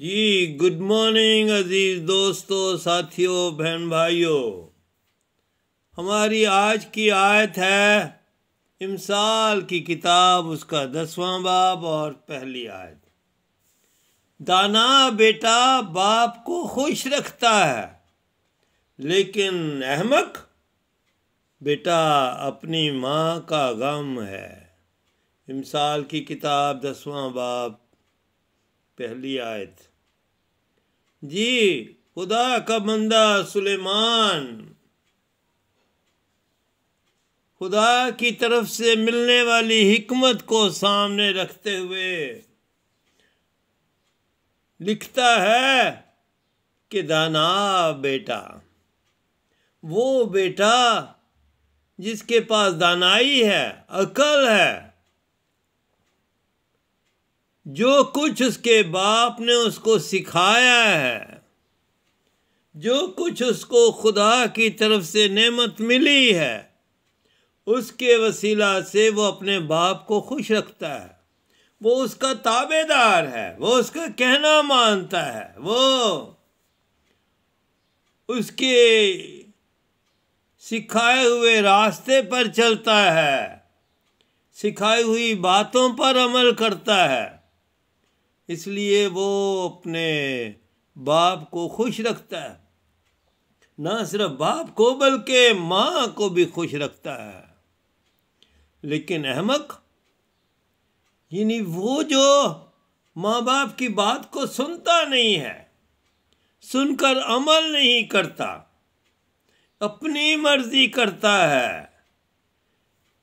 जी good morning अजीज दोस्तों साथियों बहन भाइयों हमारी आज की आयत है इमसाल की किताब उसका दसवां बाब और पहली आयत दाना बेटा बाप को खुश रखता है लेकिन अहमक बेटा अपनी माँ का गम है इमसाल की किताब दसवां बाब पहली आयत जी खुदा का बंदा सुलेमान खुदा की तरफ से मिलने वाली हिकमत को सामने रखते हुए लिखता है कि दाना बेटा वो बेटा जिसके पास दानाई है अकल है जो कुछ उसके बाप ने उसको सिखाया है जो कुछ उसको खुदा की तरफ से नेमत मिली है उसके वसीला से वो अपने बाप को खुश रखता है वो उसका ताबेदार है वो उसका कहना मानता है वो उसके सिखाए हुए रास्ते पर चलता है सिखाई हुई बातों पर अमल करता है इसलिए वो अपने बाप को खुश रखता है ना सिर्फ बाप को बल्कि माँ को भी खुश रखता है लेकिन अहमक यानी वो जो माँ बाप की बात को सुनता नहीं है सुनकर अमल नहीं करता अपनी मर्जी करता है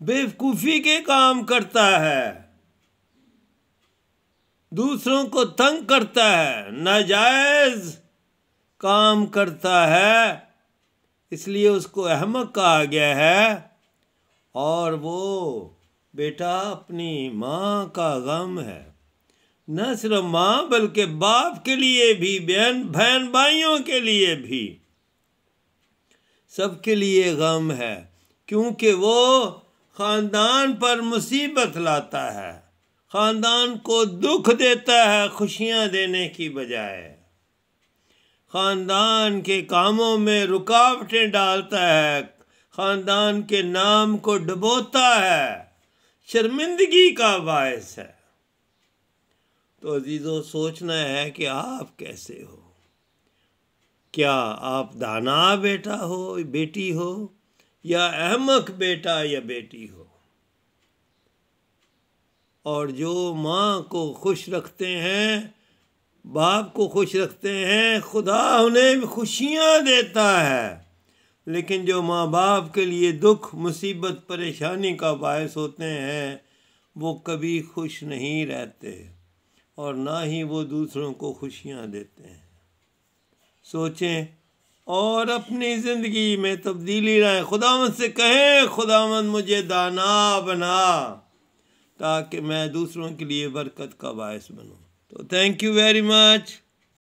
बेवकूफ़ी के काम करता है दूसरों को तंग करता है नाजायज काम करता है इसलिए उसको अहमक कहा गया है और वो बेटा अपनी माँ का गम है न सिर्फ माँ बल्कि बाप के लिए भी बहन बहन भाइयों के लिए भी सबके लिए गम है क्योंकि वो ख़ानदान पर मुसीबत लाता है ख़ानदान को दुख देता है खुशियां देने की बजाय ख़ानदान के कामों में रुकावटें डालता है ख़ानदान के नाम को डुबोता है शर्मिंदगी का बायस है तो अजीज़ों सोचना है कि आप कैसे हो क्या आप दाना बेटा हो बेटी हो या अहमक बेटा या बेटी हो और जो माँ को खुश रखते हैं बाप को खुश रखते हैं खुदा उन्हें भी खुशियाँ देता है लेकिन जो माँ बाप के लिए दुख मुसीबत परेशानी का बायस होते हैं वो कभी खुश नहीं रहते और ना ही वो दूसरों को खुशियाँ देते हैं सोचें और अपनी ज़िंदगी में तब्दीली लाएं खुदावन से कहें खुदावन मुझे दाना बना ताकि मैं दूसरों के लिए बरकत का बायस बनूँ तो थैंक यू वेरी मच